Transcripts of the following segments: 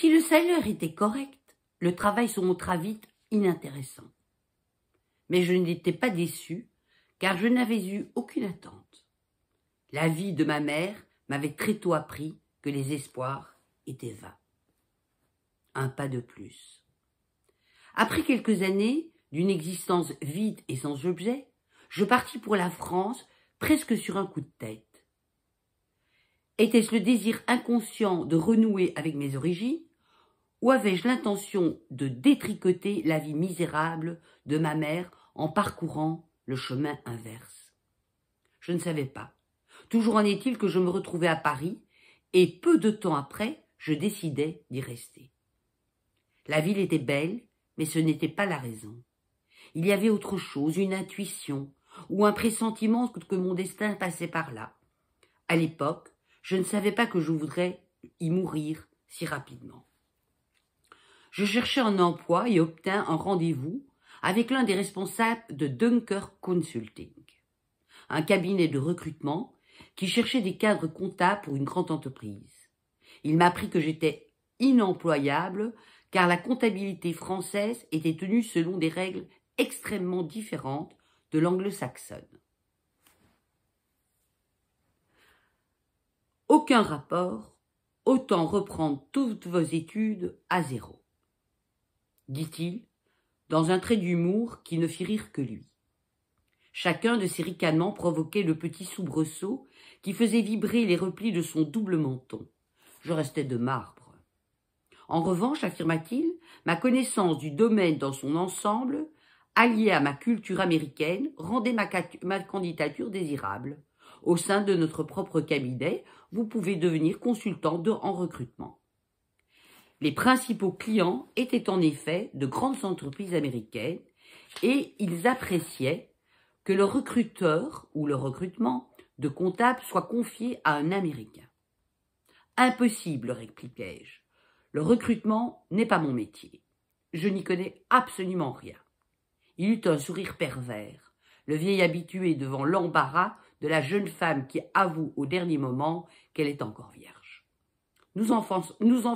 Si le salaire était correct, le travail se montra vite inintéressant. Mais je n'étais pas déçu, car je n'avais eu aucune attente. La vie de ma mère m'avait très tôt appris que les espoirs étaient vains. Un pas de plus. Après quelques années d'une existence vide et sans objet, je partis pour la France presque sur un coup de tête. Était-ce le désir inconscient de renouer avec mes origines ou avais-je l'intention de détricoter la vie misérable de ma mère en parcourant le chemin inverse Je ne savais pas. Toujours en est-il que je me retrouvais à Paris, et peu de temps après, je décidai d'y rester. La ville était belle, mais ce n'était pas la raison. Il y avait autre chose, une intuition, ou un pressentiment que mon destin passait par là. À l'époque, je ne savais pas que je voudrais y mourir si rapidement je cherchais un emploi et obtins un rendez-vous avec l'un des responsables de Dunker Consulting, un cabinet de recrutement qui cherchait des cadres comptables pour une grande entreprise. Il m'apprit que j'étais inemployable car la comptabilité française était tenue selon des règles extrêmement différentes de l'anglo-saxonne. Aucun rapport, autant reprendre toutes vos études à zéro dit-il, dans un trait d'humour qui ne fit rire que lui. Chacun de ces ricanements provoquait le petit soubresaut qui faisait vibrer les replis de son double menton. Je restais de marbre. En revanche, affirma-t-il, ma connaissance du domaine dans son ensemble, alliée à ma culture américaine, rendait ma, candidature désirable. Au sein de notre propre cabinet, vous pouvez devenir consultant en recrutement. Les principaux clients étaient en effet de grandes entreprises américaines et ils appréciaient que le recruteur ou le recrutement de comptables soit confié à un Américain. Impossible, répliquai-je. Le recrutement n'est pas mon métier. Je n'y connais absolument rien. Il eut un sourire pervers, le vieil habitué devant l'embarras de la jeune femme qui avoue au dernier moment qu'elle est encore vierge. Nous en, nous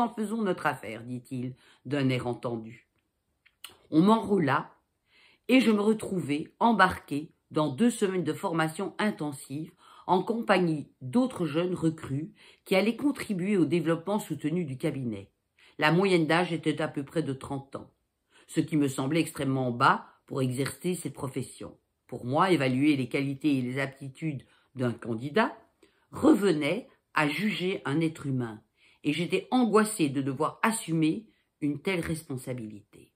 en, faisons notre affaire, dit-il, d'un air entendu. On m'enroula et je me retrouvai embarqué dans deux semaines de formation intensive en compagnie d'autres jeunes recrues qui allaient contribuer au développement soutenu du cabinet. La moyenne d'âge était à peu près de 30 ans, ce qui me semblait extrêmement bas pour exercer cette profession. Pour moi, évaluer les qualités et les aptitudes d'un candidat revenait à juger un être humain, et j'étais angoissée de devoir assumer une telle responsabilité.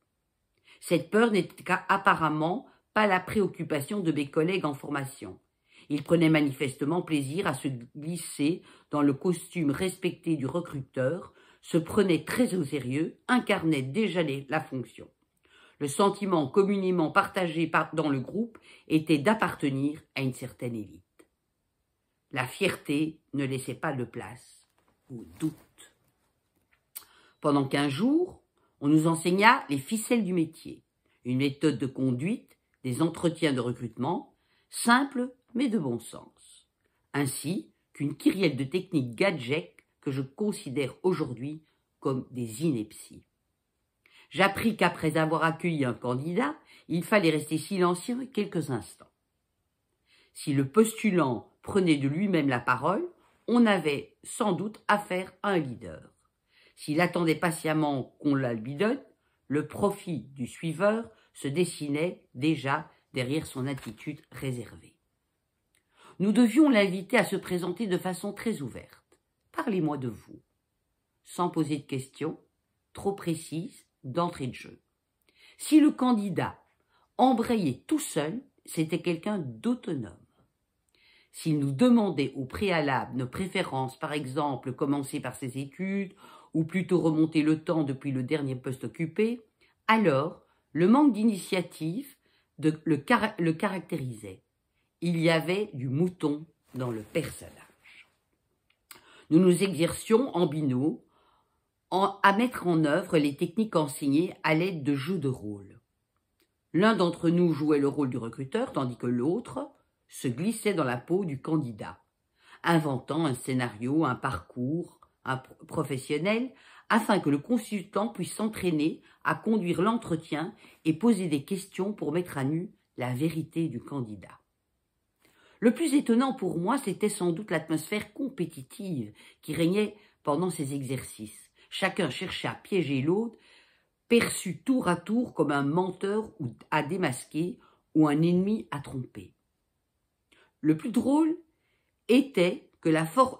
Cette peur n'était qu'apparemment pas la préoccupation de mes collègues en formation. Ils prenaient manifestement plaisir à se glisser dans le costume respecté du recruteur, se prenaient très au sérieux, incarnaient déjà la fonction. Le sentiment communément partagé dans le groupe était d'appartenir à une certaine élite. La fierté ne laissait pas de place au doute. Pendant quinze jours, on nous enseigna les ficelles du métier, une méthode de conduite, des entretiens de recrutement, simple mais de bon sens. Ainsi qu'une kyrielle de techniques gadgets que je considère aujourd'hui comme des inepties. J'appris qu'après avoir accueilli un candidat, il fallait rester silencieux quelques instants. Si le postulant prenait de lui-même la parole, on avait sans doute affaire à un leader. S'il attendait patiemment qu'on la lui donne, le profit du suiveur se dessinait déjà derrière son attitude réservée. Nous devions l'inviter à se présenter de façon très ouverte. Parlez-moi de vous, sans poser de questions, trop précises, d'entrée de jeu. Si le candidat embrayait tout seul, c'était quelqu'un d'autonome. S'il nous demandait au préalable nos préférences, par exemple commencer par ses études, ou plutôt remonter le temps depuis le dernier poste occupé, alors le manque d'initiative le, caractérisait. Il y avait du mouton dans le personnage. Nous nous exercions en binôme à mettre en œuvre les techniques enseignées à l'aide de jeux de rôle. L'un d'entre nous jouait le rôle du recruteur, tandis que l'autre se glissait dans la peau du candidat, inventant un scénario, un parcours un professionnel, afin que le consultant puisse s'entraîner à conduire l'entretien et poser des questions pour mettre à nu la vérité du candidat. Le plus étonnant pour moi, c'était sans doute l'atmosphère compétitive qui régnait pendant ces exercices. Chacun cherchait à piéger l'autre, perçu tour à tour comme un menteur à démasquer ou un ennemi à tromper. Le plus drôle était que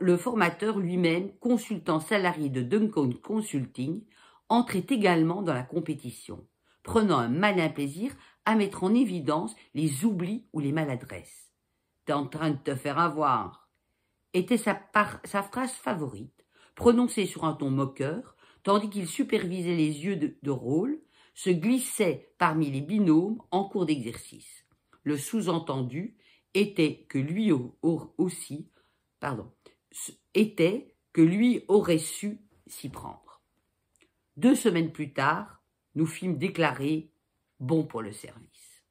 le formateur lui-même, consultant salarié de Duncan Consulting, entrait également dans la compétition, prenant un malin plaisir à mettre en évidence les oublis ou les maladresses. T'es en train de te faire avoir était sa, phrase favorite, prononcée sur un ton moqueur, tandis qu'il supervisait les yeux de, de rôle, se glissait parmi les binômes en cours d'exercice. Le sous-entendu était que lui aussi, pardon, était que lui aurait su s'y prendre. Deux semaines plus tard, nous fîmes déclarer bon pour le service.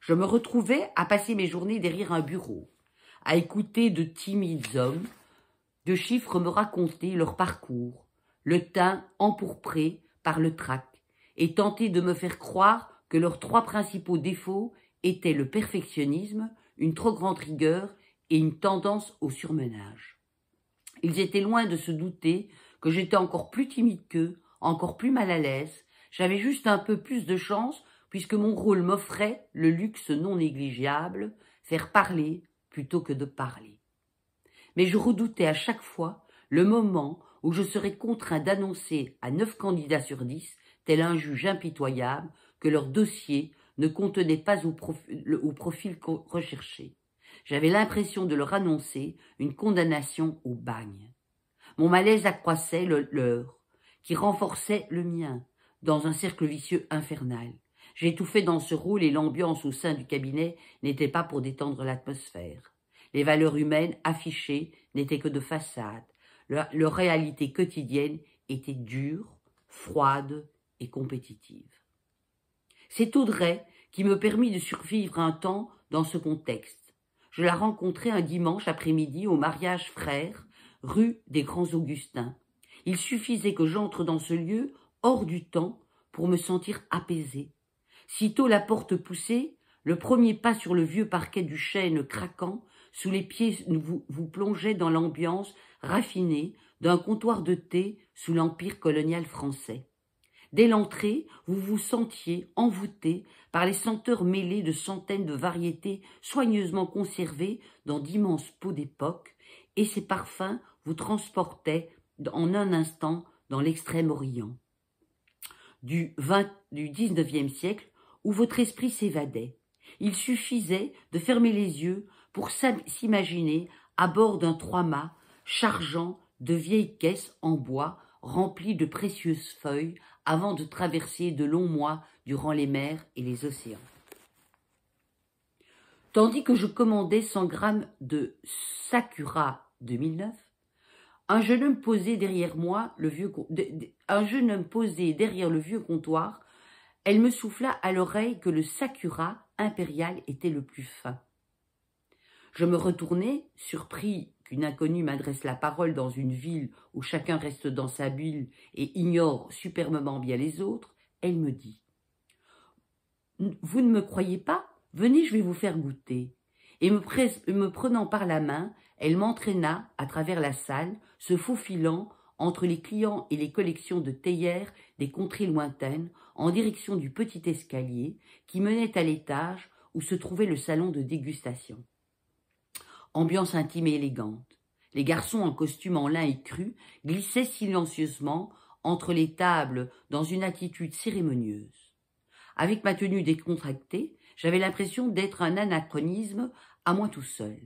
Je me retrouvais à passer mes journées derrière un bureau, à écouter de timides hommes, de chiffres me raconter leur parcours, le teint empourpré par le trac, et tenter de me faire croire que leurs trois principaux défauts étaient le perfectionnisme, une trop grande rigueur et une tendance au surmenage. Ils étaient loin de se douter que j'étais encore plus timide qu'eux, encore plus mal à l'aise, j'avais juste un peu plus de chance puisque mon rôle m'offrait le luxe non négligeable, faire parler plutôt que de parler. Mais je redoutais à chaque fois le moment où je serais contraint d'annoncer à neuf candidats sur dix, tel un juge impitoyable, que leur dossier ne contenait pas au, profil, recherché. J'avais l'impression de leur annoncer une condamnation au bagne. Mon malaise accroissait le leur, qui renforçait le mien, dans un cercle vicieux infernal. J'étouffais dans ce rôle et l'ambiance au sein du cabinet n'était pas pour détendre l'atmosphère. Les valeurs humaines affichées n'étaient que de façade. leur réalité quotidienne était dure, froide et compétitive. C'est Audrey qui me permit de survivre un temps dans ce contexte. Je la rencontrai un dimanche après-midi au mariage frère, rue des Grands Augustins. Il suffisait que j'entre dans ce lieu hors du temps pour me sentir apaisé. Sitôt la porte poussée, le premier pas sur le vieux parquet du chêne craquant sous les pieds vous, vous plongeait dans l'ambiance raffinée d'un comptoir de thé sous l'empire colonial français. Dès l'entrée, vous vous sentiez envoûté par les senteurs mêlées de centaines de variétés soigneusement conservées dans d'immenses pots d'époque, et ces parfums vous transportaient en un instant dans l'extrême-orient. Du, du 19e siècle, où votre esprit s'évadait, il suffisait de fermer les yeux pour s'imaginer à bord d'un trois-mâts chargeant de vieilles caisses en bois remplies de précieuses feuilles avant de traverser de longs mois durant les mers et les océans. Tandis que je commandais 100 grammes de Sakura 2009, un jeune homme posé derrière moi, le vieux, un jeune homme posé derrière le vieux comptoir, elle me souffla à l'oreille que le Sakura impérial était le plus fin. Je me retournai, surpris qu'une inconnue m'adresse la parole dans une ville où chacun reste dans sa bulle et ignore superbement bien les autres, elle me dit Vous ne me croyez pas Venez, je vais vous faire goûter. Et me, prenant par la main, elle m'entraîna à travers la salle, se faufilant entre les clients et les collections de théières des contrées lointaines en direction du petit escalier qui menait à l'étage où se trouvait le salon de dégustation ambiance intime et élégante. Les garçons en costume en lin et cru glissaient silencieusement entre les tables dans une attitude cérémonieuse. Avec ma tenue décontractée, j'avais l'impression d'être un anachronisme à moi tout seul.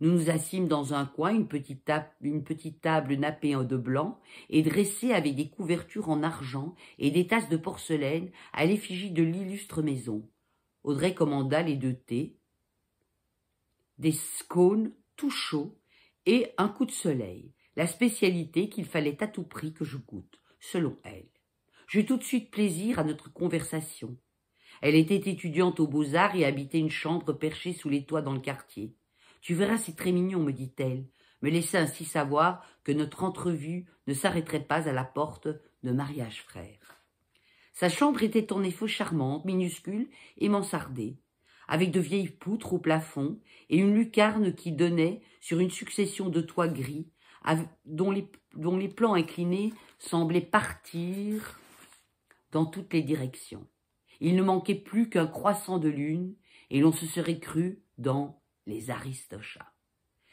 Nous nous assîmes dans un coin, une petite, table, une petite table nappée de blanc et dressée avec des couvertures en argent et des tasses de porcelaine à l'effigie de l'illustre maison. Audrey commanda les deux thés, des scones tout chauds et un coup de soleil, la spécialité qu'il fallait à tout prix que je goûte, selon elle. J'eus tout de suite plaisir à notre conversation. Elle était étudiante aux beaux-arts et habitait une chambre perchée sous les toits dans le quartier. Tu verras, c'est très mignon, me dit-elle, me laissant ainsi savoir que notre entrevue ne s'arrêterait pas à la porte de mariage frère. Sa chambre était en effet charmante, minuscule et mansardée avec de vieilles poutres au plafond et une lucarne qui donnait sur une succession de toits gris dont les, plans inclinés semblaient partir dans toutes les directions. Il ne manquait plus qu'un croissant de lune et l'on se serait cru dans les aristochats.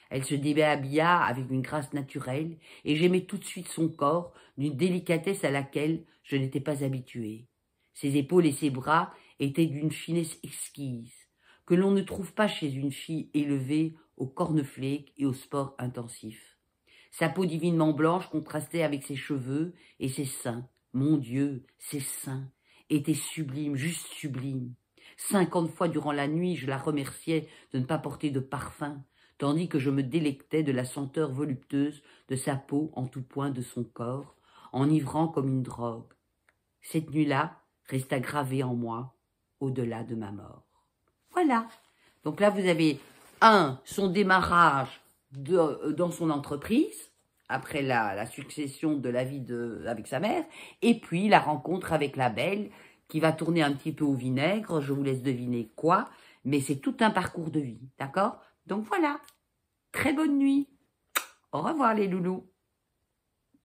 Elle se déhabilla avec une grâce naturelle et j'aimais tout de suite son corps d'une délicatesse à laquelle je n'étais pas habitué. Ses épaules et ses bras étaient d'une finesse exquise que l'on ne trouve pas chez une fille élevée au cornflakes et au sport intensif. Sa peau divinement blanche contrastait avec ses cheveux et ses seins. Mon Dieu, ses seins étaient sublimes, juste sublimes. Cinquante fois durant la nuit, je la remerciais de ne pas porter de parfum, tandis que je me délectais de la senteur voluptueuse de sa peau en tout point de son corps, enivrant comme une drogue. Cette nuit-là resta gravée en moi, au-delà de ma mort. Voilà. Donc là, vous avez, un, son démarrage euh, dans son entreprise, après la, succession de la vie de, avec sa mère, et puis la rencontre avec la belle, qui va tourner un petit peu au vinaigre, je vous laisse deviner quoi, mais c'est tout un parcours de vie, d'accord Donc voilà, très bonne nuit, au revoir les loulous